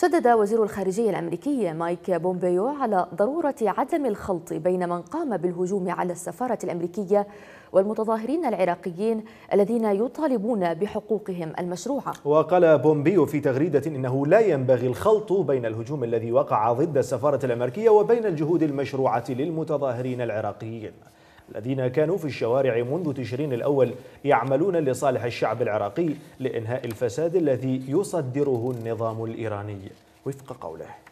شدد وزير الخارجية الأمريكي مايك بومبيو على ضرورة عدم الخلط بين من قام بالهجوم على السفارة الأمريكية والمتظاهرين العراقيين الذين يطالبون بحقوقهم المشروعة وقال بومبيو في تغريدة إنه لا ينبغي الخلط بين الهجوم الذي وقع ضد السفارة الأمريكية وبين الجهود المشروعة للمتظاهرين العراقيين الذين كانوا في الشوارع منذ تشرين الأول يعملون لصالح الشعب العراقي لإنهاء الفساد الذي يصدره النظام الإيراني وفق قوله